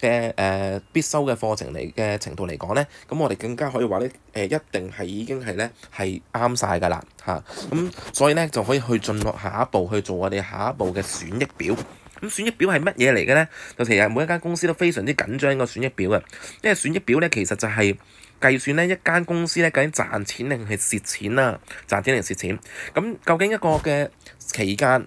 嘅誒必修嘅課程嚟嘅程度嚟講咧，咁我哋更加可以話咧，誒一定係已經係咧係啱晒㗎啦嚇，咁所以咧就可以去進落下一步去做我哋下一步嘅損益表。咁損益表係乜嘢嚟嘅咧？就其實每一間公司都非常之緊張個損益表嘅，因為損益表咧其實就係計算咧一間公司咧究竟賺錢定係蝕錢啊，賺錢定係蝕錢。咁究竟一個嘅期間？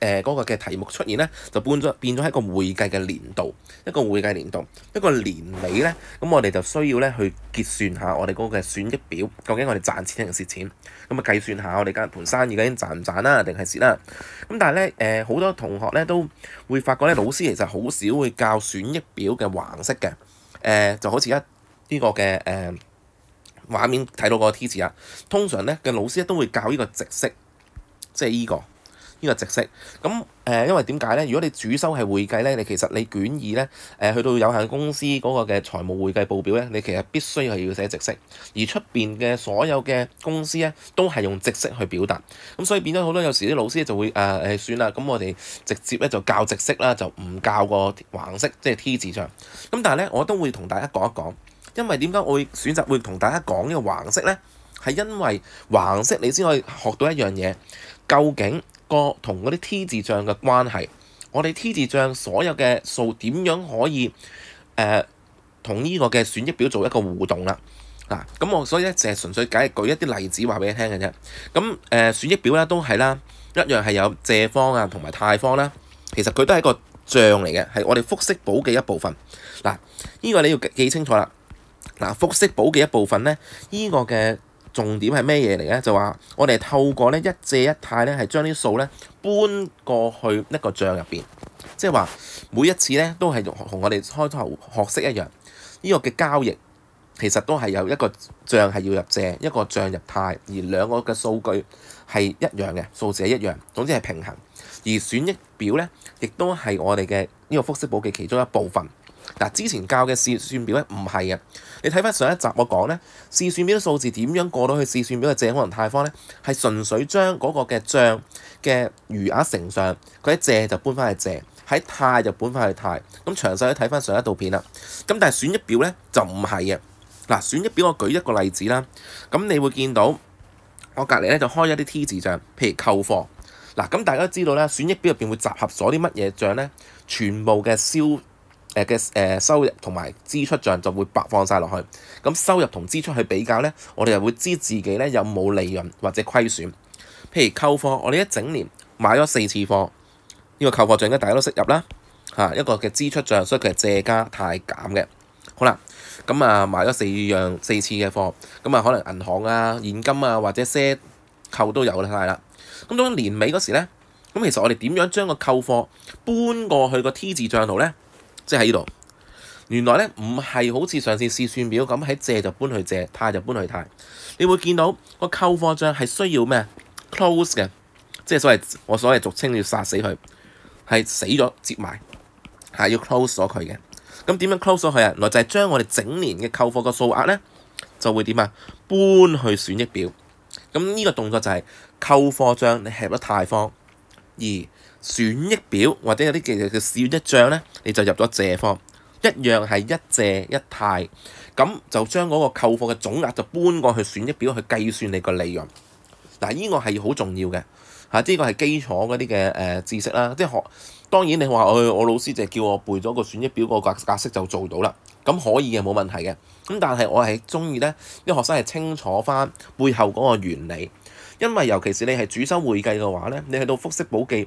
誒嗰個嘅題目出現咧，就搬咗變咗喺個會計嘅年度，一個會計年度，一個年尾咧，咁我哋就需要咧去結算下我哋嗰個嘅損益表，究竟我哋賺錢定係蝕錢？咁啊計算下我哋間盤生意究竟賺唔賺啦，定係蝕啦？咁但係咧，誒好多同學咧都會發覺咧，老師其實好少會教損益表嘅橫式嘅，誒就好似一呢個嘅誒畫面睇到個 T 字啊。通常咧嘅老師都會教呢個直式，即係呢個。呢個直式咁誒，因為點解咧？如果你主修係會計咧，你其實你卷二咧誒，去到有限公司嗰個嘅財務會計報表咧，你其實必須係要寫直式，而出邊嘅所有嘅公司咧都係用直式去表達，咁所以變咗好多。有時啲老師就會誒誒算啦，咁我哋直接咧就教直式啦，就唔教個橫式，即係 T 字上。咁但係咧，我都會同大家講一講，因為點解我會選擇會同大家講呢個橫式咧？係因為橫式你先可以學到一樣嘢，究竟。個同嗰啲 T 字帳嘅關係，我哋 T 字帳所有嘅數點樣可以誒同呢個嘅損益表做一個互動啦？嗱，咁我所以咧就係純粹解舉一啲例子話俾你聽嘅啫。咁誒損益表咧都係啦，一樣係有借方啊同埋貸方啦。其實佢都係一個帳嚟嘅，係我哋複式簿嘅一部分。嗱，呢個你要記清楚啦。嗱，複式簿嘅一部分咧，呢個嘅。重點係咩嘢嚟咧？就話我哋透過咧一借一貸咧，係將啲數咧搬過去一個帳入邊，即係話每一次咧都係用同我哋開頭學識一樣，呢個嘅交易其實都係有一個帳係要入借，一個帳入貸，而兩個嘅數據係一樣嘅，數字係一樣，總之係平衡。而損益表咧，亦都係我哋嘅呢個複式簿嘅其中一部分。嗱，之前教嘅試算表咧，唔係嘅。你睇翻上一集我講咧，試算表啲數字點樣過到去試算表嘅借可能貸方咧，係純粹將嗰個嘅帳嘅餘額乘上，佢一借就搬翻去借，喺貸就搬翻去貸。咁詳細可睇翻上一道片啦。咁但係損益表咧就唔係嘅。嗱，損益表我舉一個例子啦。咁你會見到我隔離咧就開一啲 T 字帳，譬如扣貨。嗱，咁大家都知道咧，損益表入邊會集合咗啲乜嘢帳咧？全部嘅消誒嘅誒收入同埋支出帳就會白放晒落去。咁收入同支出去比較咧，我哋就會知自己咧有冇利潤或者虧損。譬如購貨，我哋一整年買咗四次貨，呢個購貨帳應該大家都識入啦。嚇一個嘅支出帳，所以佢係借加貸減嘅。好啦，咁啊買咗四樣四次嘅貨，咁啊可能銀行啊現金啊或者赊購都有曬啦。咁到年尾嗰時咧，咁其實我哋點樣將個購貨搬過去個 T 字帳號咧？即係喺呢度，原來咧唔係好似上次試算表咁，喺借就搬去借，貸就搬去貸。你會見到個購貨帳係需要咩 close 嘅，即係所謂我所謂俗稱要殺死佢，係死咗接埋，係要 close 咗佢嘅。咁點樣 close 咗佢啊？原來就係將我哋整年嘅購貨個數額咧，就會點啊，搬去損益表。咁呢個動作就係購貨帳你吃得太方，而損益表或者有啲叫嘅損益帳咧，你就入咗借方一樣係一借一貸咁就將嗰個購貨嘅總額就搬過去損益表去計算你個利潤嗱，依個係好重要嘅嚇，呢個係基礎嗰啲嘅誒知識啦，即係學當然你話我我老師就叫我背咗個損益表個格式就做到啦，咁可以嘅冇問題嘅咁，但係我係中意咧啲學生係清楚翻背後嗰個原理，因為尤其是你係主修會計嘅話咧，你去到複式簿記。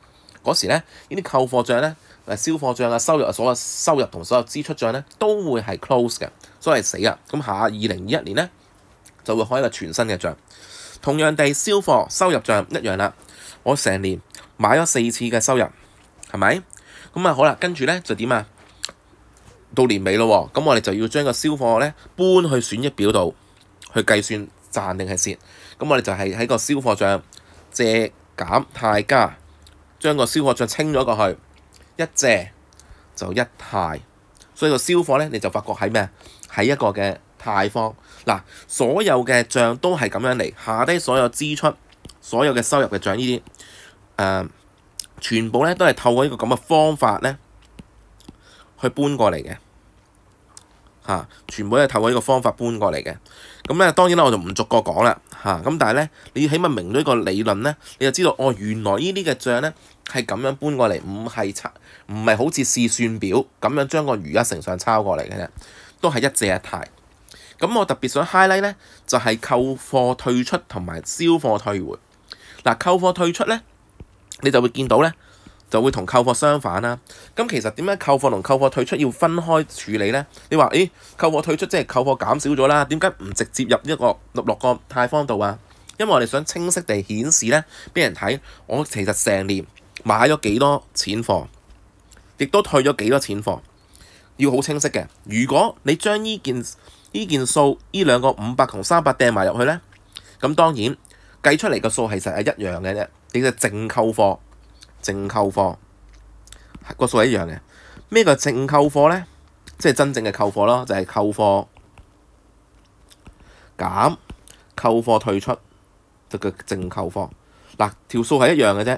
嗰時咧，呢啲購貨帳咧，誒消費賬嘅收入所有收入同所有支出帳咧，都會係 close 嘅，所以係死啊！咁下二零二一年咧，就會開一個全新嘅帳。同樣地，消貨收入帳一樣啦。我成年買咗四次嘅收入，係咪？咁啊好啦，跟住咧就點啊？到年尾咯，咁我哋就要將個消貨咧搬去損益表度去計算賺定係蝕。咁我哋就係喺個消貨帳借減貸加。將個燒火帳清咗過去，一借就一貸，所以個燒火咧你就發覺喺咩啊？喺一個嘅貸方嗱，所有嘅帳都係咁樣嚟下低所有支出，所有嘅收入嘅帳呢啲誒，全部咧都係透過呢個咁嘅方法咧去搬過嚟嘅嚇，全部都係透過呢個方法搬過嚟嘅。咁咧當然我就唔逐個講啦嚇。咁但係咧，你起碼明咗一個理論咧，你就知道哦，原來呢啲嘅帳咧。係咁樣搬過嚟，唔係唔係好似試算表咁樣將個餘額成上抄過嚟嘅啫，都係一借一題。咁我特別想 highlight 咧，就係購貨退出同埋銷貨退回嗱。購貨退出咧，你就會見到咧，就會同購貨相反啦。咁其實點解購貨同購貨退出要分開處理咧？你話誒購貨退出即係購貨減少咗啦，點解唔直接入一個落落個太方度啊？因為我哋想清晰地顯示咧俾人睇，我其實成年。買咗幾多錢貨，亦都退咗幾多錢貨，要好清晰嘅。如果你將呢件呢件數呢兩個五百同三百掟埋入去咧，咁當然計出嚟嘅數其實係一樣嘅啫。你就淨購貨，淨購貨個數係一樣嘅。咩叫淨購貨咧？即係真正嘅購貨咯，就係購貨減購貨退出就叫淨購貨。嗱條數係一樣嘅啫。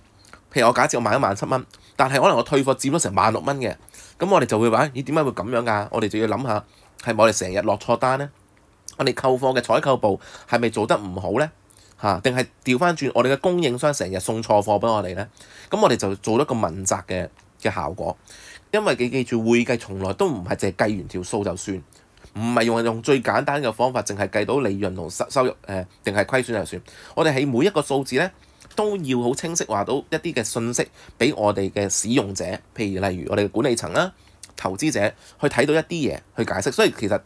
譬如我假設我買咗萬七蚊，但係可能我退貨佔咗成萬六蚊嘅，咁我哋就會話：咦點解會咁樣㗎？我哋就要諗下，係我哋成日落錯單咧，我哋購貨嘅採購部係咪做得唔好咧？嚇，定係調翻轉我哋嘅供應商成日送錯貨俾我哋咧？咁我哋就做咗個問責嘅嘅效果，因為你記住會計從來都唔係淨係計完條數就算，唔係用用最簡單嘅方法，淨係計到利潤同收收入誒，定係虧損就算。我哋喺每一個數字咧。都要好清晰話到一啲嘅信息俾我哋嘅使用者，譬如例如我哋嘅管理層啦、投資者去睇到一啲嘢去解釋，所以其實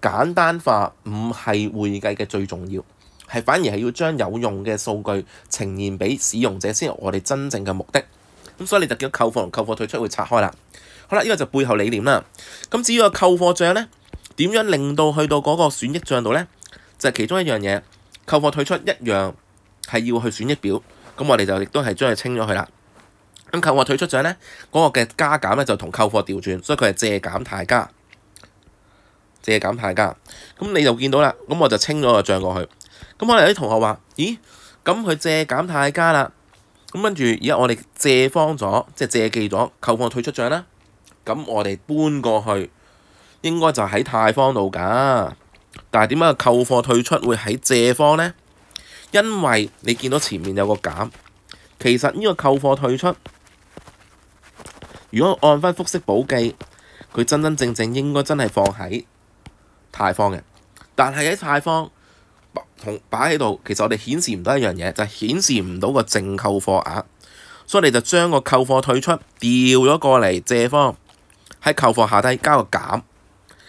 簡單化唔係會計嘅最重要，係反而係要將有用嘅數據呈現俾使用者先，我哋真正嘅目的。咁所以你就見到購貨同購貨退出會拆開啦。好啦，呢個就背後理念啦。咁至於個購貨賬呢，點樣令到去到嗰個損益賬度呢？就係其中一樣嘢，購貨退出一樣。係要去損益表，咁我哋就亦都係將佢清咗佢啦。咁購貨退出賬咧，嗰個嘅加減咧就同購貨調轉，所以佢係借減太加，借減太加。咁你就見到啦，咁我就清咗個帳過去。咁我哋啲同學話：，咦，咁佢借減太加啦，咁跟住而家我哋借方咗，即係借記咗購貨退出帳啦。咁我哋搬過去，應該就喺貸方度噶。但係點解購貨退出會喺借方咧？因為你見到前面有個減，其實呢個扣貨退出，如果按翻複式補記，佢真真正正應該真係放喺泰方嘅。但係喺泰方同擺喺度，其實我哋顯示唔到一樣嘢，就係顯示唔到個淨扣貨額，所以你就將個扣貨退出調咗過嚟借方喺扣貨下低加個減，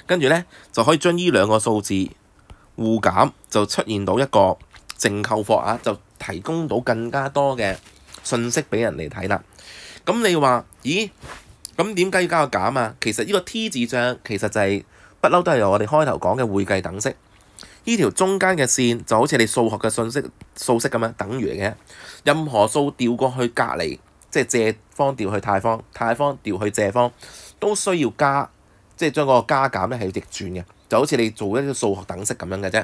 跟住咧就可以將呢兩個數字互減，就出現到一個。淨購貨額就提供到更加多嘅信息俾人嚟睇啦。咁你話，咦？咁點解要加個減啊？其實呢個 T 字帳其實就係不嬲都係由我哋開頭講嘅會計等式。呢條中間嘅線就好似你數學嘅信息數式咁樣等於嘅。任何數調過去隔離，即係借方調去泰方，泰方調去借方，都需要加，即係將個加減咧係要逆轉嘅。就好似你做一啲數學等式咁樣嘅啫。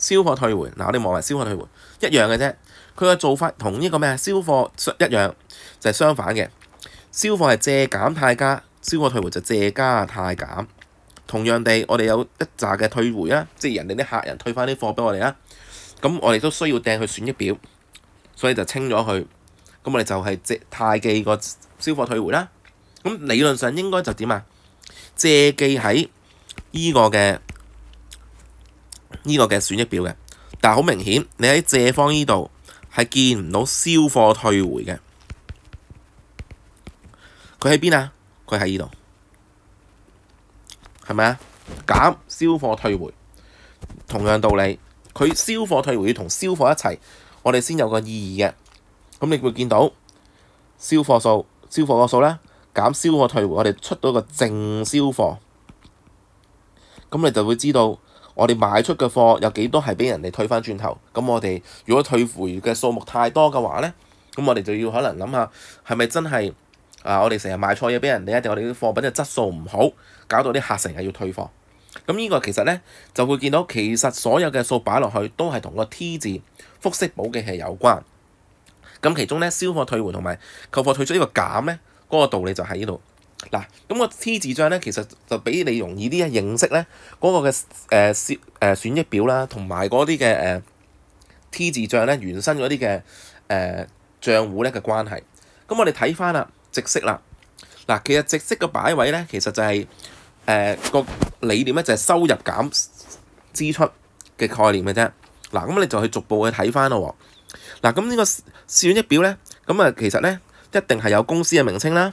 消貨退回嗱，我哋望埋消貨退回一樣嘅啫，佢嘅做法同呢個咩啊？貨一樣就係相反嘅，銷貨係借減太加，銷貨退回就借加太減。同樣地，我哋有一扎嘅退回啊，即係人哋啲客人退翻啲貨俾我哋啊，咁我哋都需要掟去損益表，所以就清咗佢。咁我哋就係借太記個銷貨退回啦。咁理論上應該就點啊？借記喺呢個嘅。呢個嘅損益表嘅，但係好明顯，你喺借方呢度係見唔到銷貨退回嘅，佢喺邊啊？佢喺呢度，係咪啊？減銷貨退回，同樣道理，佢銷貨退回要同銷貨一齊，我哋先有個意義嘅。咁你會見到銷貨數、銷貨個數啦，減銷貨退回，我哋出到個正銷貨，咁你就會知道。我哋賣出嘅貨有幾多係俾人哋退翻轉頭？咁我哋如果退回嘅數目太多嘅話呢，咁我哋就要可能諗下係咪真係啊，我哋成日賣錯嘢俾人哋定我哋啲貨品嘅質素唔好，搞到啲客成日要退貨。咁呢個其實呢，就會見到，其實所有嘅數擺落去都係同個 T 字複式簿嘅係有關。咁其中呢，銷貨退回同埋購貨退出呢個減呢，嗰個道理就喺呢度。嗱，咁個 T 字帳咧，其實就比你容易啲啊！認識咧嗰個嘅誒消誒損益表啦，同埋嗰啲嘅誒 T 字帳咧，原生嗰啲嘅誒賬户咧嘅關係。咁我哋睇翻啦，直息啦。嗱，其實直息個擺位咧，其實就係誒個理念咧，就係收入減支出嘅概念嘅啫。嗱，咁你就去逐步去睇翻咯喎。嗱，咁呢個損益表咧，咁啊，其實咧一定係有公司嘅名稱啦。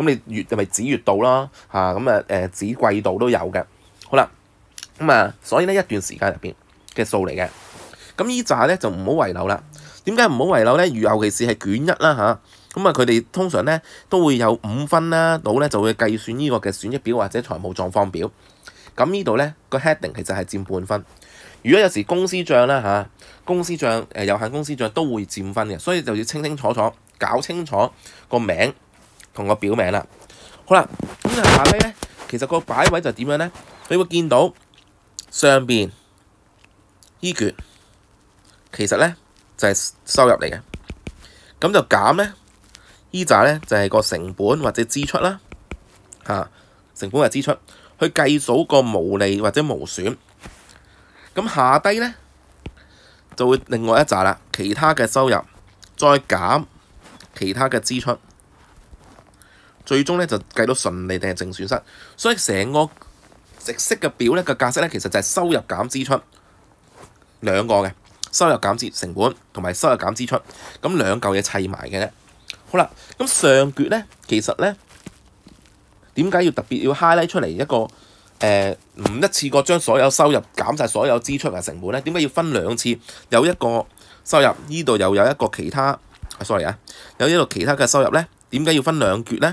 咁你月咪指月度啦嚇咁啊誒指季度都有嘅。好啦，咁啊，所以咧一段時間入邊嘅數嚟嘅。咁呢扎咧就唔好遺漏啦。點解唔好遺漏咧？尤其是係卷一啦嚇。咁啊，佢哋通常咧都會有五分啦，到咧就會計算呢個嘅損益表或者財務狀況表。咁呢度咧個 heading 其實係佔半分。如果有時公司帳啦嚇，公司帳誒有限公司帳都會佔分嘅，所以就要清清楚楚搞清楚個名。同個表名啦，好啦，咁啊下低咧，其實個擺位就點樣咧？你會見到上邊依橛，其實咧就係收入嚟嘅，咁就減咧依扎咧就係個成本或者支出啦，嚇成本嘅支出去計數個無利或者無損，咁下低咧就會另外一扎啦，其他嘅收入再減其他嘅支出。最終咧就計到順利定係淨損失，所以成個直式嘅表咧個格式咧其實就係收入減支出兩個嘅收入減支成本同埋收入減支出咁兩嚿嘢砌埋嘅啫。好啦，咁上橛咧其實咧點解要特別要 highlight 出嚟一個誒唔一次過將所有收入減曬所有支出嘅成本咧？點解要分兩次有一個收入依度又有一個其他 sorry 啊，有一度其他嘅收入咧？點解要分兩橛咧？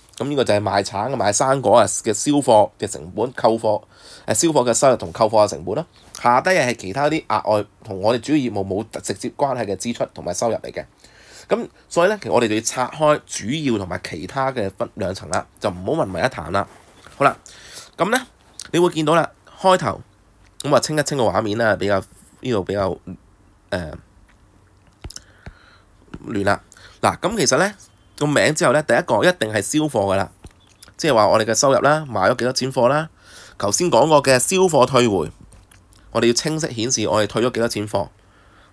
咁呢個就係賣橙、賣生果啊嘅銷貨嘅成本、購貨誒銷貨嘅收入同購貨嘅成本啦。下低嘅係其他啲額外同我哋主要業務冇直接關係嘅支出同埋收入嚟嘅。咁所以咧，其實我哋就要拆開主要同埋其他嘅分兩層啦，就唔好混為一談啦。好啦，咁咧你會見到啦，開頭咁啊清一清個畫面啦，比較呢度比較誒亂啦。嗱，咁其實咧。個名之後咧，第一個一定係銷貨噶啦，即係話我哋嘅收入啦，賣咗幾多錢貨啦？頭先講過嘅銷貨退回，我哋要清晰顯示我哋退咗幾多錢貨。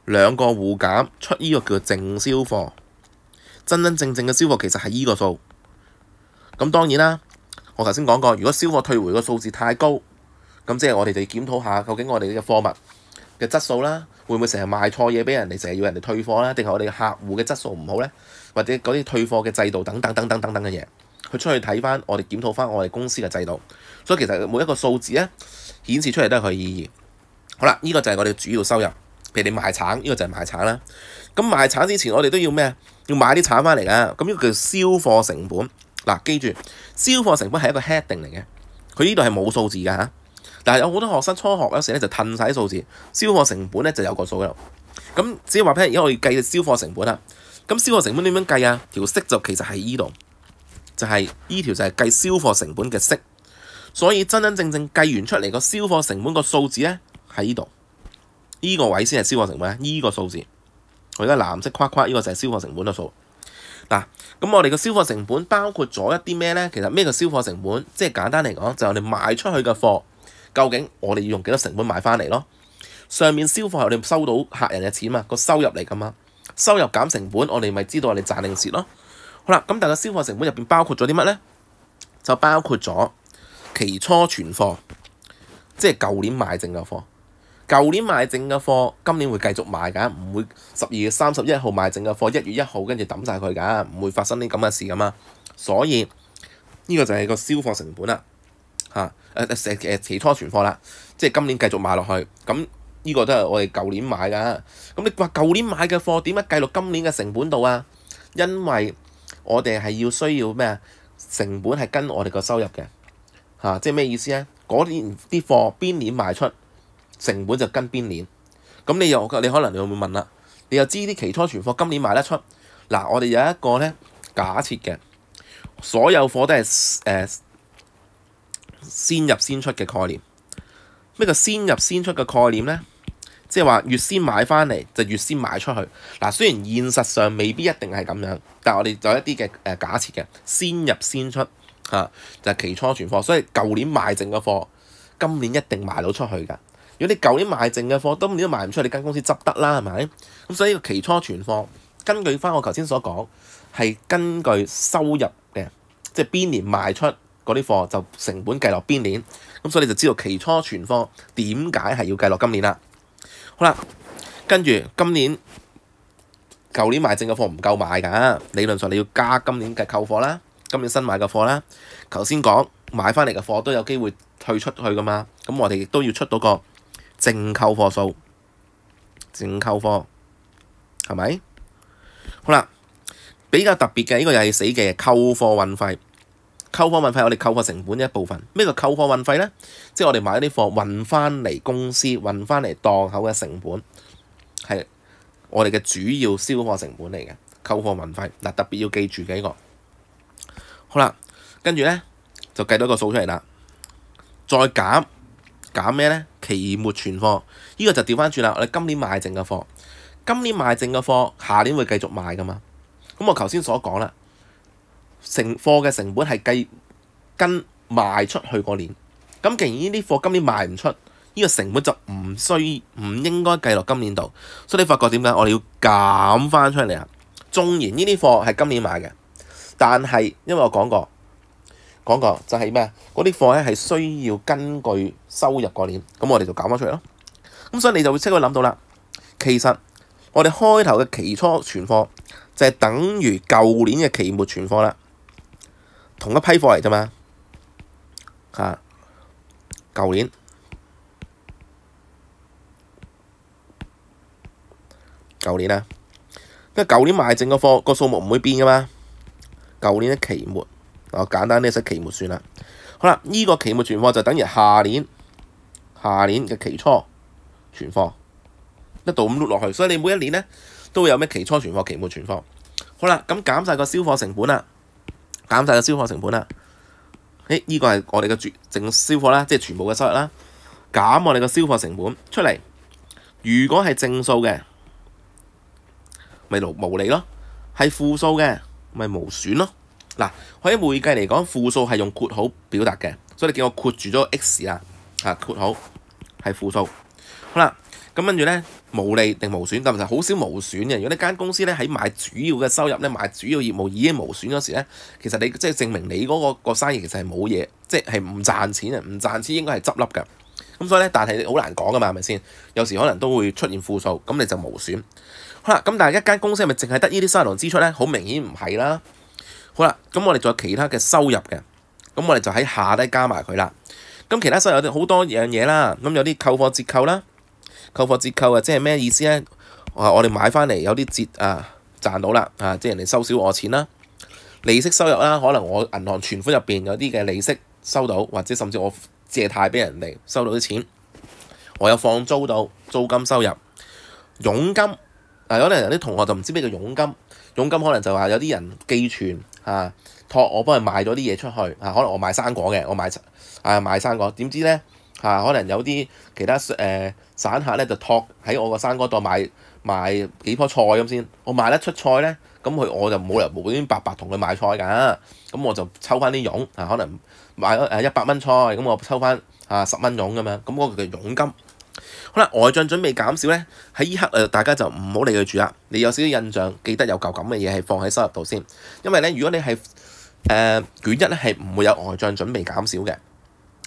兩個互減出呢個叫淨銷貨，真真正正嘅銷貨其實係依個數。咁當然啦，我頭先講過，如果銷貨退回個數字太高，咁即係我哋就檢討下究竟我哋嘅貨物嘅質素啦，會唔會成日賣錯嘢俾人哋，成日要人哋退貨啦，定係我哋嘅客户嘅質素唔好呢？或者嗰啲退貨嘅制度等等等等等等嘅嘢，佢出去睇翻，我哋檢討翻我哋公司嘅制度。所以其實每一個數字咧，顯示出嚟都係佢意義。好啦，呢個就係我哋主要收入，譬如你賣橙，呢個就係賣橙啦。咁賣橙之前，我哋都要咩啊？要買啲橙翻嚟噶。咁呢個叫銷貨成本。嗱，記住，銷貨成本係一個 head i n g 嚟嘅，佢呢度係冇數字噶但係有好多學生初學嗰時咧就褪啲數字，銷貨成本咧就有個數嘅。咁只要話譬如而家我哋計銷貨成本啦。咁消貨成本點樣計啊？條息就其實喺呢度，就係呢條就係計消貨成本嘅息。所以真真正正計完出嚟個消貨成本個數字咧喺呢度，呢個位先係消貨成本啊！依個數字，我而家藍色框框呢個就係消貨成本嘅數。嗱，咁我哋個消貨成本包括咗一啲咩咧？其實咩叫消貨成本？即係簡單嚟講，就係哋賣出去嘅貨，究竟我哋要用幾多成本買翻嚟咯？上面銷貨我哋收到客人嘅錢啊嘛，個收入嚟噶嘛。收入減成本，我哋咪知道我哋賺定蝕咯。好啦，咁但係個消貨成本入面包括咗啲乜呢？就包括咗期初存貨，即係舊年賣剩嘅貨。舊年賣剩嘅貨，今年會繼續賣㗎，唔會十二月三十一號賣剩嘅貨，一月一號跟住抌晒佢㗎，唔會發生啲咁嘅事㗎嘛。所以呢個就係個消貨成本啦，嚇誒誒期期初存貨啦，即係今年繼續賣落去咁。呢個都係我哋舊年買噶，咁你話舊年買嘅貨點樣計落今年嘅成本度啊？因為我哋係要需要咩啊？成本係跟我哋個收入嘅，嚇，即係咩意思咧？嗰年啲貨邊年賣出，成本就跟邊年？咁你又，你可能又會問啦，你又知啲期初存貨今年賣得出？嗱，我哋有一個咧假設嘅，所有貨都係誒先入先出嘅概念。咩叫先入先出嘅概念呢？即係話越先買翻嚟就越先賣出去。嗱，雖然現實上未必一定係咁樣，但我哋就一啲嘅誒假設嘅先入先出嚇，就係期初存貨。所以舊年賣剩嘅貨，今年一定賣到出去㗎。如果你舊年賣剩嘅貨今年都賣唔出，你間公司執得啦，係咪？咁所以期初存貨，根據翻我頭先所講，係根據收入嘅，即係邊年賣出。嗰啲貨就成本計落邊年，咁所以你就知道期初存貨點解係要計落今年啦。好啦，跟住今年、舊年買剩嘅貨唔夠買噶，理論上你要加今年嘅購貨啦，今年新買嘅貨啦。頭先講買翻嚟嘅貨都有機會退出去噶嘛，咁我哋亦都要出到個淨購貨數，淨購貨係咪？好啦，比較特別嘅呢個又係死嘅購貨運費。扣貨運費，我哋扣貨成本一部分。咩叫扣貨運費呢？即系我哋買啲貨運翻嚟公司，運翻嚟檔口嘅成本，係我哋嘅主要消貨成本嚟嘅。扣貨運費嗱，特別要記住幾個。好啦，跟住呢，就計多個數出嚟啦，再減減咩呢？期末存貨，呢個就調翻轉啦。我哋今年賣剩嘅貨，今年賣剩嘅貨，下年會繼續賣噶嘛？咁我頭先所講啦。成貨嘅成本係計跟賣出去嗰年，咁既然呢啲貨今年賣唔出，呢個成本就唔需唔應該計落今年度，所以你發覺點解我哋要減翻出嚟啊？縱然呢啲貨係今年買嘅，但係因為我講過講過就係咩啊？嗰啲貨咧係需要根據收入嗰年，咁我哋就減翻出嚟咯。咁所以你就會即刻諗到啦，其實我哋開頭嘅期初存貨就係等於舊年嘅期末存貨啦。同一批貨嚟啫嘛，嚇！舊年，舊年啊，因為舊年賣剩個貨個數目唔會變噶嘛，舊年嘅期末，我簡單啲寫期末算啦。好啦，呢個期末存貨就等於下年，下年嘅期初存貨，一度咁落落去，所以你每一年咧都會有咩期初存貨、期末存貨。好啦，咁減曬個消貨成本啦。減曬個消耗成本啦，誒依個係我哋嘅淨消耗啦，即係全部嘅收入啦，減我哋嘅消耗成本出嚟，如果係正數嘅，咪無利咯；係負數嘅，咪無損咯。嗱，喺會計嚟講，負數係用括號表達嘅，所以你見我括住咗 x 啦，啊括號係負數，好啦。咁跟住咧，無利定無損，但別係好少無損嘅。如果呢間公司咧喺賣主要嘅收入咧，賣主要業務已經無損嗰時咧，其實你即係證明你嗰個個生意其實係冇嘢，即係唔賺錢啊，唔賺錢應該係執笠㗎。咁所以咧，但係好難講㗎嘛，係咪先？有時可能都會出現負數，咁你就無損。好啦，咁但係一間公司係咪淨係得呢啲收入支出咧？好明顯唔係啦。好啦，咁我哋仲有其他嘅收入嘅，咁我哋就喺下低加埋佢啦。咁其他收入有好多樣嘢啦，咁有啲購貨折扣啦。購貨折扣啊，即係咩意思咧？啊，我哋買翻嚟有啲折啊，賺到啦啊！即係人哋收少我錢啦，利息收入啦，可能我銀行存款入邊有啲嘅利息收到，或者甚至我借貸俾人哋收到啲錢，我有放租到租金收入，佣金啊，可能有啲同學就唔知咩叫佣金，佣金可能就話有啲人寄存啊，托我幫佢賣咗啲嘢出去啊，可能我賣生果嘅，我賣啊賣生果，點知咧？嚇，可能有啲其他誒散客咧，就托喺我個生果檔買買幾棵菜咁先。我賣得出菜咧，咁佢我就冇理由無端白白同佢買菜㗎。咁我就抽翻啲傭，嚇可能買咗誒一百蚊菜，咁我抽翻嚇十蚊傭咁樣，咁嗰個嘅傭金。好啦，外帳準備減少咧，喺依刻誒大家就唔好理佢住啦。你有少少印象，記得有嚿咁嘅嘢係放喺收入度先。因為咧，如果你係誒卷一咧，係唔會有外帳準備減少嘅。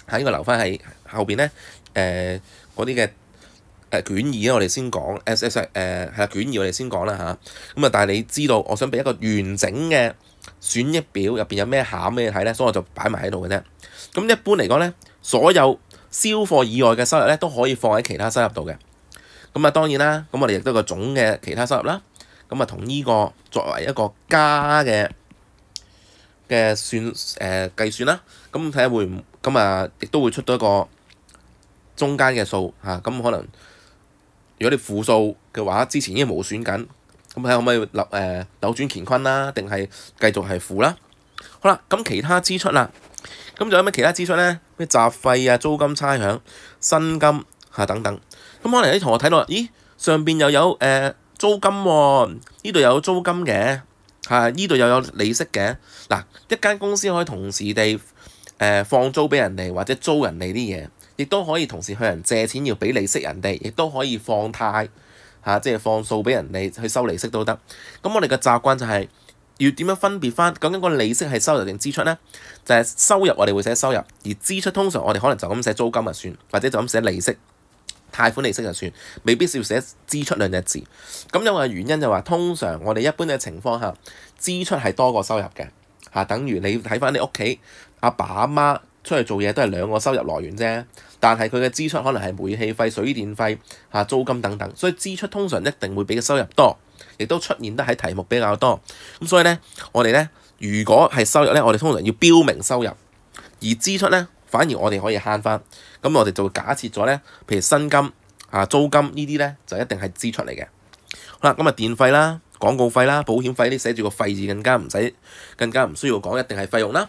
喺呢個留翻喺後邊咧，誒嗰啲嘅誒卷二咧，我哋先講 S S 誒係啦，卷二我哋先講啦嚇。咁啊，但係你知道，我想俾一個完整嘅損益表入邊有咩餡俾你睇咧，所以我就擺埋喺度嘅啫。咁一般嚟講咧，所有銷貨以外嘅收入咧，都可以放喺其他收入度嘅。咁啊，當然啦，咁我哋亦都個總嘅其他收入啦。咁啊，同呢個作為一個加嘅嘅算誒計算啦。咁睇下會唔？咁啊，亦都會出到一個中間嘅數嚇，咁可能如果你負數嘅話，之前已經無損緊，咁睇可唔可以扭誒扭轉乾坤啦？定係繼續係負啦？好啦，咁其他支出啦，咁仲有咩其他支出咧？咩雜費啊、租金差享、薪金嚇等等。咁可能啲同學睇到咦？上邊又有誒租金喎，呢度又有租金嘅嚇，呢度又有利息嘅。嗱，一間公司可以同時地誒放租俾人哋，或者租人哋啲嘢，亦都可以同時向人借錢，要俾利息人哋，亦都可以放貸嚇，即係放數俾人哋去收利息都得。咁我哋嘅習慣就係要點樣分別翻究竟個利息係收入定支出呢？就係收入，我哋會寫收入，而支出通常我哋可能就咁寫租金就算，或者就咁寫利息、貸款利息就算，未必要寫支出兩隻字。咁有個原因就話，通常我哋一般嘅情況下，支出係多過收入嘅嚇，等於你睇翻你屋企。阿爸阿媽出去做嘢都係兩個收入來源啫，但係佢嘅支出可能係煤氣費、水電費、啊、租金等等，所以支出通常一定會比嘅收入多，亦都出現得喺題目比較多。咁所以咧，我哋咧如果係收入咧，我哋通常要標明收入，而支出咧反而我哋可以慳翻。咁我哋就假設咗咧，譬如薪金、啊、租金呢啲咧就一定係支出嚟嘅。好啦，咁啊電費啦、廣告費啦、保險費啲寫住個費字更加唔使更加唔需要講，一定係費用啦。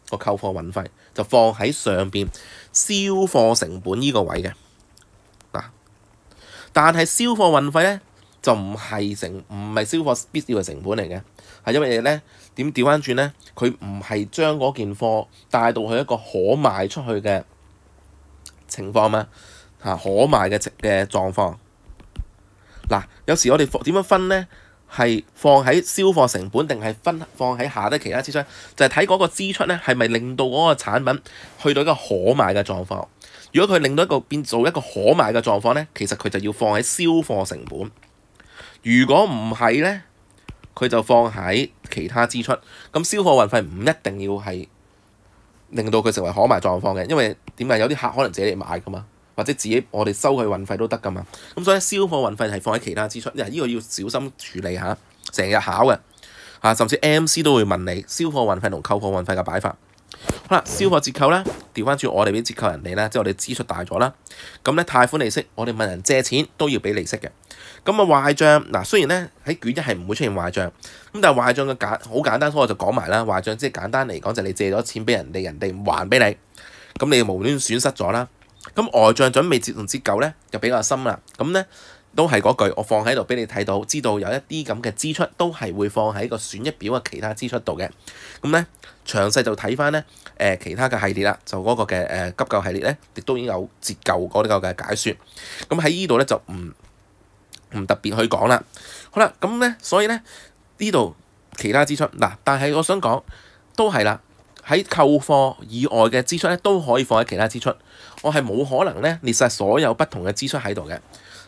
個購貨運費就放喺上邊，銷貨成本呢個位嘅但係銷貨運費咧就唔係成唔係銷貨必要嘅成本嚟嘅，係因為嘢咧點調翻轉咧，佢唔係將嗰件貨帶到去一個可賣出去嘅情況咩嚇可賣嘅嘅狀況嗱，有時我哋點樣分咧？係放喺銷貨成本定係分放喺下低其他支出，就係睇嗰個支出咧係咪令到嗰個產品去到一個可賣嘅狀況。如果佢令到一個變做一個可賣嘅狀況咧，其實佢就要放喺銷貨成本。如果唔係咧，佢就放喺其他支出。咁銷貨運費唔一定要係令到佢成為可賣狀況嘅，因為點解有啲客可能自己嚟買噶嘛。或者自己，我哋收佢運費都得噶嘛。咁所以，消貨運費係放喺其他支出，因呢個要小心處理下，成日考嘅嚇。甚至 M C 都會問你消貨運費同購貨運費嘅擺法。好啦，消貨折扣咧，調翻轉我哋俾折扣人哋咧，即係我哋支出大咗啦。咁咧貸款利息，我哋問人借錢都要俾利息嘅。咁啊壞帳嗱，雖然咧喺卷一係唔會出現壞帳，咁，但係壞帳嘅簡好簡單，所以我就講埋啦。壞帳即係簡單嚟講，就你借咗錢俾人哋，人哋還俾你，咁你無端端損失咗啦。咁外帳準備接同接舊咧就比較深啦，咁咧都係嗰句，我放喺度俾你睇到，知道有一啲咁嘅支出都係會放喺個損益表嘅其他支出度嘅。咁咧詳細就睇翻咧其他嘅系列啦，就嗰個嘅急救系列咧，亦都已經有折舊嗰啲嘅解説。咁喺依度咧就唔唔特別去講啦。好啦，咁咧所以咧呢度其他支出嗱，但係我想講都係啦。喺購貨以外嘅支出咧，都可以放喺其他支出。我係冇可能咧列晒所有不同嘅支出喺度嘅。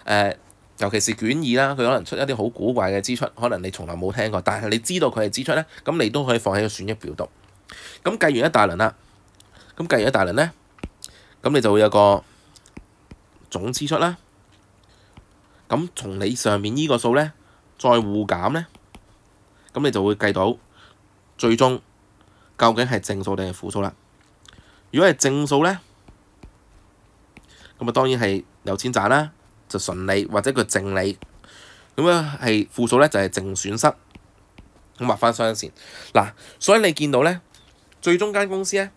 誒，尤其是卷二啦，佢可能出一啲好古怪嘅支出，可能你從來冇聽過，但係你知道佢係支出咧，咁你都可以放喺個損益表度。咁計完一大輪啦，咁計完一大輪咧，咁你就會有個總支出啦。咁從你上面依個數咧，再互減咧，咁你就會計到最終。究竟係正數定係負數啦？如果係正數咧，咁啊當然係有錢賺啦，就順利或者佢正利。咁啊係負數咧就係淨損失，咁劃翻雙線。嗱，所以你見到咧最終間公司咧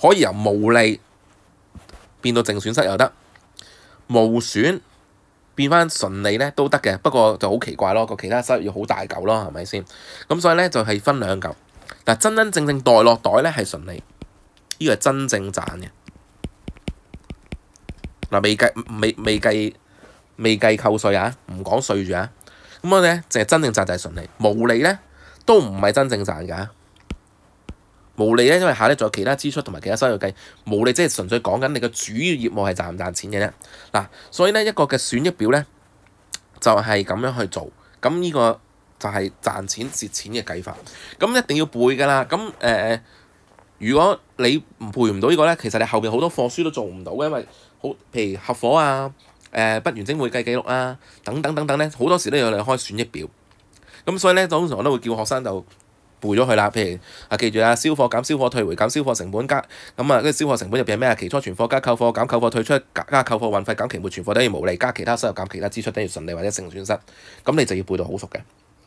可以由無利變到淨損失又得，無損變翻順利咧都得嘅。不過就好奇怪咯，個其他收入要好大嚿咯，係咪先？咁所以咧就係分兩嚿。但真真正正袋落袋咧，係順利，呢個係真正賺嘅。嗱，未計、未、未計、未計扣税啊，唔講税住啊。咁我咧就係真正賺就係順利，無利咧都唔係真正賺㗎。無利咧，因為下咧仲有其他支出同埋其他收入計，無利即係純粹講緊你個主要業務係賺唔賺錢嘅啫。嗱，所以咧一個嘅損益表咧就係咁樣去做，咁呢個。就係賺錢蝕錢嘅計法，咁一定要背㗎啦。咁誒，如果你唔背唔到呢個呢，其實你後面好多課書都做唔到嘅，因為好譬如合夥啊、誒不完整會計記錄啊等等等等呢，好多時都要你開損益表。咁所以呢，通常我都會叫學生就背咗佢啦。譬如啊，記住啊，銷貨減銷貨退回減銷貨成本加咁啊，跟住銷貨成本入邊係咩啊？期初存貨加購貨減購貨退出加購貨運費減期末存貨等於無利加其他收入減其他支出等於純利或者淨損失。咁你就要背到好熟嘅。